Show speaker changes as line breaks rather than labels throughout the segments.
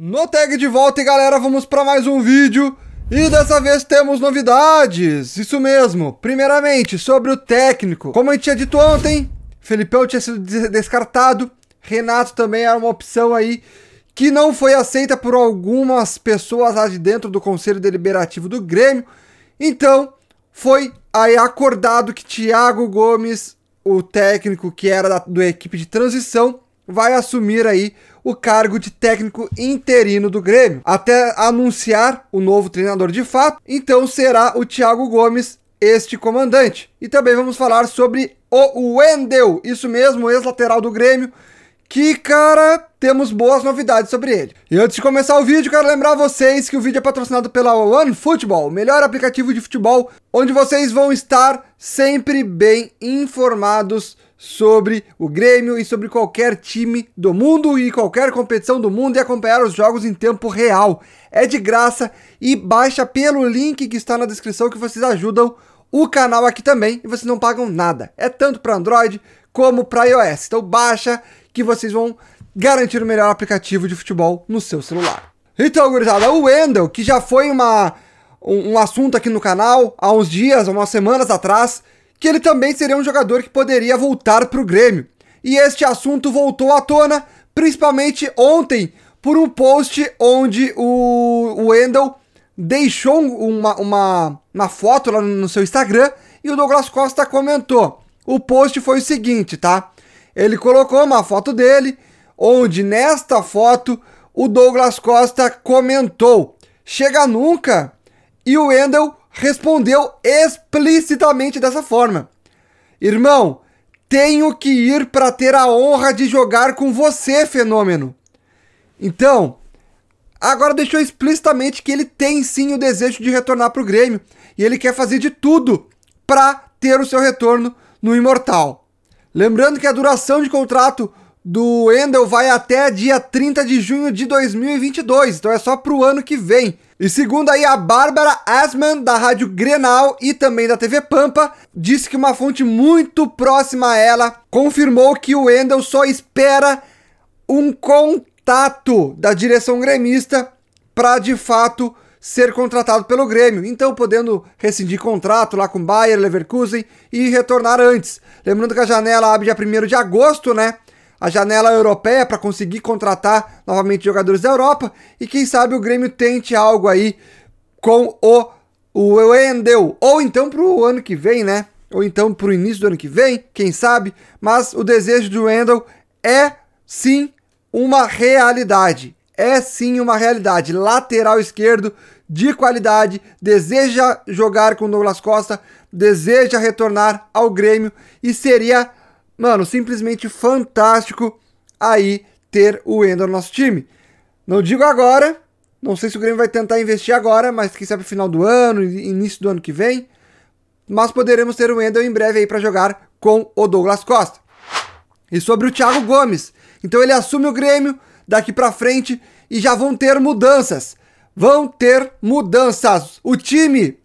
No tag de volta, e galera, vamos para mais um vídeo. E dessa vez temos novidades, isso mesmo. Primeiramente, sobre o técnico. Como a gente tinha dito ontem, Felipão tinha sido descartado. Renato também era é uma opção aí que não foi aceita por algumas pessoas lá de dentro do Conselho Deliberativo do Grêmio. Então, foi aí acordado que Thiago Gomes, o técnico que era da, da equipe de transição, vai assumir aí o cargo de técnico interino do Grêmio, até anunciar o novo treinador de fato. Então será o Thiago Gomes este comandante. E também vamos falar sobre o Wendel, isso mesmo, ex-lateral do Grêmio, que, cara, temos boas novidades sobre ele. E antes de começar o vídeo, quero lembrar vocês que o vídeo é patrocinado pela OneFootball, o melhor aplicativo de futebol, onde vocês vão estar sempre bem informados sobre o Grêmio e sobre qualquer time do mundo e qualquer competição do mundo e acompanhar os jogos em tempo real. É de graça e baixa pelo link que está na descrição que vocês ajudam o canal aqui também e vocês não pagam nada. É tanto para Android como para iOS. Então baixa que vocês vão garantir o melhor aplicativo de futebol no seu celular. Então, gurizada, o Wendel, que já foi uma, um, assunto aqui no canal há uns dias, umas semanas atrás, que ele também seria um jogador que poderia voltar para o Grêmio. E este assunto voltou à tona, principalmente ontem, por um post onde o Wendel deixou uma, uma, uma foto lá no seu Instagram e o Douglas Costa comentou. O post foi o seguinte, tá? Ele colocou uma foto dele, onde nesta foto o Douglas Costa comentou: Chega nunca! E o Wendel respondeu explicitamente dessa forma: Irmão, tenho que ir para ter a honra de jogar com você, fenômeno. Então, agora deixou explicitamente que ele tem sim o desejo de retornar para o Grêmio e ele quer fazer de tudo para ter o seu retorno no Imortal. Lembrando que a duração de contrato do Endel vai até dia 30 de junho de 2022, então é só pro ano que vem. E segundo aí a Bárbara Asman, da Rádio Grenal e também da TV Pampa, disse que uma fonte muito próxima a ela confirmou que o Endel só espera um contato da direção gremista para de fato ser contratado pelo Grêmio, então podendo rescindir contrato lá com Bayer, Leverkusen e retornar antes. Lembrando que a janela abre dia 1 de agosto, né? a janela europeia para conseguir contratar novamente jogadores da Europa e quem sabe o Grêmio tente algo aí com o o Wendel ou então para o ano que vem, né? Ou então para o início do ano que vem, quem sabe? Mas o desejo do Wendel é sim uma realidade. É sim uma realidade. Lateral esquerdo de qualidade, deseja jogar com Douglas Costa, deseja retornar ao Grêmio e seria mano, simplesmente fantástico aí ter o Endo no nosso time. Não digo agora, não sei se o Grêmio vai tentar investir agora, mas quem sabe final do ano, início do ano que vem. Mas poderemos ter o Endo em breve aí para jogar com o Douglas Costa. E sobre o Thiago Gomes. Então ele assume o Grêmio daqui para frente e já vão ter mudanças. Vão ter mudanças. O time,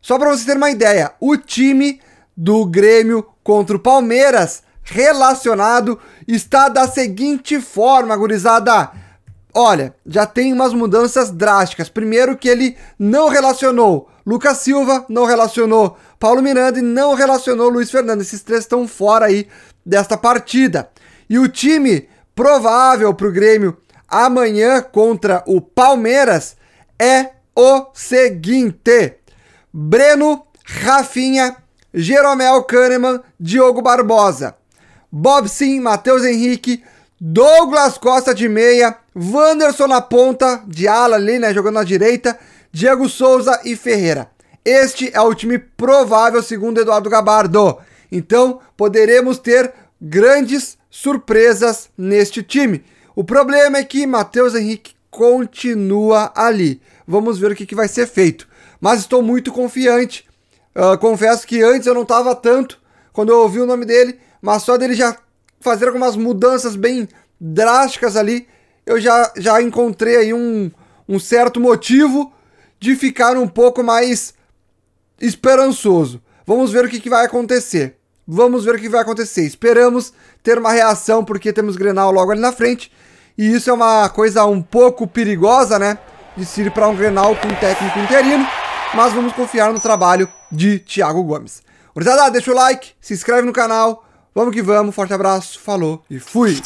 só para você ter uma ideia, o time do Grêmio contra o Palmeiras relacionado está da seguinte forma, gurizada. Olha, já tem umas mudanças drásticas. Primeiro que ele não relacionou Lucas Silva, não relacionou Paulo Miranda e não relacionou Luiz Fernando. Esses três estão fora aí desta partida. E o time provável para o Grêmio amanhã contra o Palmeiras é o seguinte: Breno, Rafinha, Jeromel Kahneman, Diogo Barbosa. Bob Sim, Matheus Henrique, Douglas Costa de meia, Wanderson na ponta, de ala ali, né, jogando na direita, Diego Souza e Ferreira. Este é o time provável, segundo Eduardo Gabardo. Então, poderemos ter grandes surpresas neste time. O problema é que Matheus Henrique continua ali. Vamos ver o que, que vai ser feito. Mas estou muito confiante. Uh, confesso que antes eu não estava tanto quando eu ouvi o nome dele, mas só dele já fazer algumas mudanças bem drásticas ali, eu já, já encontrei aí um, um certo motivo de ficar um pouco mais esperançoso. Vamos ver o que, que vai acontecer. Vamos ver o que vai acontecer. Esperamos ter uma reação, porque temos Grenal logo ali na frente. E isso é uma coisa um pouco perigosa, né? De se ir para um Grenal com um técnico interino. Mas vamos confiar no trabalho de Thiago Gomes. Gurizada, deixa o like, se inscreve no canal Vamos que vamos, forte abraço, falou e fui!